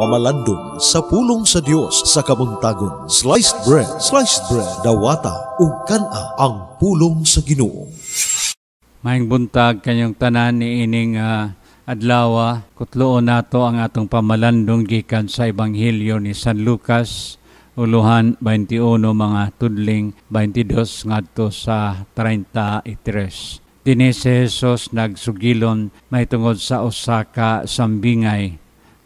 pamalandong sa pulong sa Dios sa kamuntagon. sliced bread sliced bread dawata ug kana ang pulong sa Ginoo Maayong buntag kanyong tanan ni ining uh, ah, adlaw kutloon nato ang atong pamalandong gikan sa ebanghelyo ni San Lucas uluhan 21 mga tudling 22 ngadto sa 33 Dini si Jesus nagsugilon may tungod sa usa ka sambingay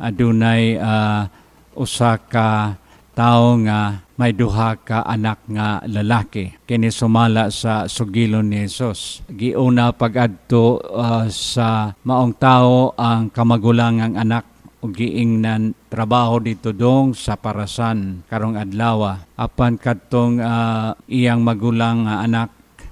adunay uh, usa ka tao nga may duha ka anak nga lalaki kini sumala sa sugilon ni Jesus giuna pagadto uh, sa maong tao ang kamagulang ang anak og giingnan trabaho dito dong sa parasan karong adlaw apan kadtong uh, iyang magulang nga anak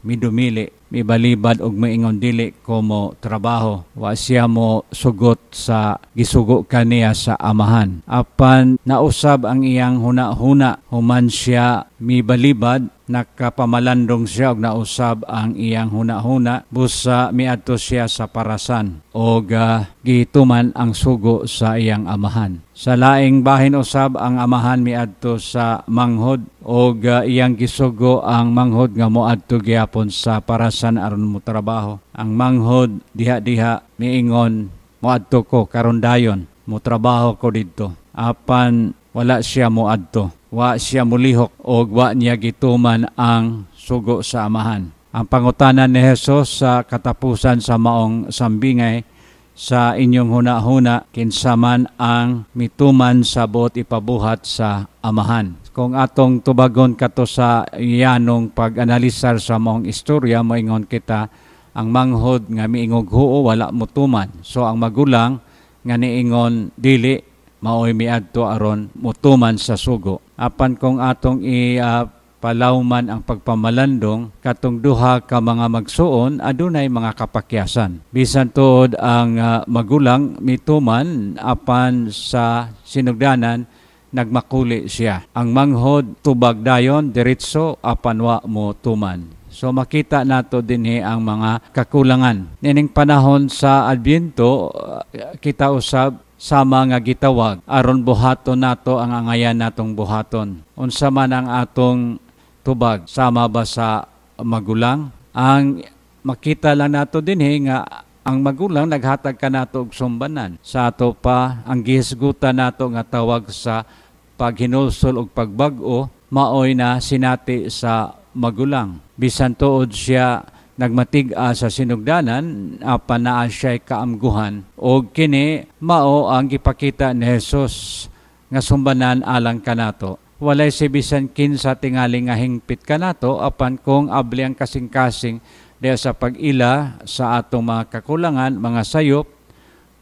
midumili, mibalibad og maingon dili komo trabaho. Wa siya mo sugot sa gisugo kaniya sa amahan. Apan nausab ang iyang huna-huna human siya mibalibad nakapamalandong siya og nausab ang iyang hunahuna busa miadto siya sa parasan og ah, gituman ang sugo sa iyang amahan sa laing bahin usab ang amahan miadto sa manghod og ah, iyang gisugo ang manghod nga moadto gyapon sa parasan aron mo trabaho ang manghod diha-diha miingon moadto ko karon dayon mo trabaho ko didto apan wala siya mo adto wa siya mulihok o wa niya gituman ang sugo sa amahan ang pangutanan ni Hesus sa katapusan sa maong sambingay sa inyong hunahuna kinsaman ang mituman sa sabot ipabuhat sa amahan. Kung atong tubagon kato sa iyanong pag-analisar sa maong istorya, moingon kita ang manghod nga miingog huo wala mutuman. So ang magulang nga niingon dili maoy miadto aron mutuman sa sugo apan kung atong i uh, palawman ang pagpamalandong katong duha ka mga magsuon adunay mga kapakyasan bisan tuod ang uh, magulang mituman apan sa sinugdanan nagmakuli siya ang manghod tubag dayon diretso apan wa mo tuman So makita nato dinhi ang mga kakulangan. Nining panahon sa Advento, ah, kita usab sama nga gitawag aron buhaton nato ang angayan natong buhaton unsa man ang atong tubag sama ba sa magulang ang makita lang nato dinhi nga ang magulang naghatag ka nato og sumbanan sa ato pa ang gihisgutan nato nga tawag sa paghinulsol og pagbag-o maoy na sinati sa magulang bisan tuod siya nagmatig ah, sa sinugdanan apan ah, naa siya'y kaamguhan o kini mao ang gipakita ni Hesus nga sumbanan alang kanato walay sibisan kin sa tingali nga hingpit kanato apan kung abli ang kasing-kasing dahil sa pag-ila sa atong mga kakulangan, mga sayop,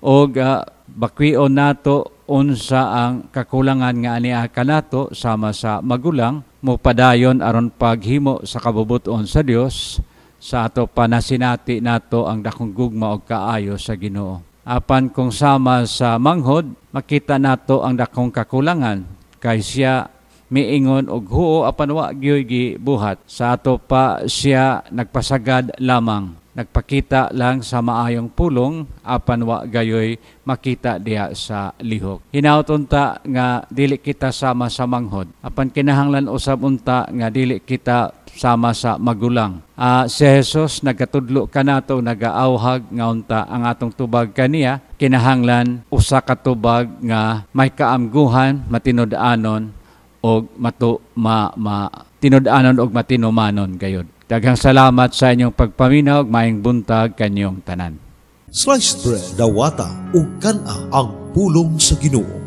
o uh, bakwion nato unsa ang kakulangan nga ania nato sama sa magulang, mupadayon aron paghimo sa kabubuton sa Dios, sa ato panasinati nato ang dakong gugma og kaayo sa Ginoo. Apan kung sama sa manghod, makita nato ang dakong kakulangan kay siya miingon og huo apan wa gyoy buhat sa ato pa siya nagpasagad lamang nagpakita lang sa maayong pulong apan wa gayoy makita diya sa lihok hinautunta nga dili kita sama sa manghod apan kinahanglan usab unta nga dili kita sama sa magulang uh, si Jesus nagatudlo kanato nagaawhag nga unta ang atong tubag kaniya kinahanglan usa ka tubag nga may kaamguhan matinud-anon og matu ma, ma tinud-anon og matinumanon gayud Daghang salamat sa inyong pagpaminaw, maayong buntag kanyong tanan. Sliced bread, dawata, o kana ang pulong sa ginoo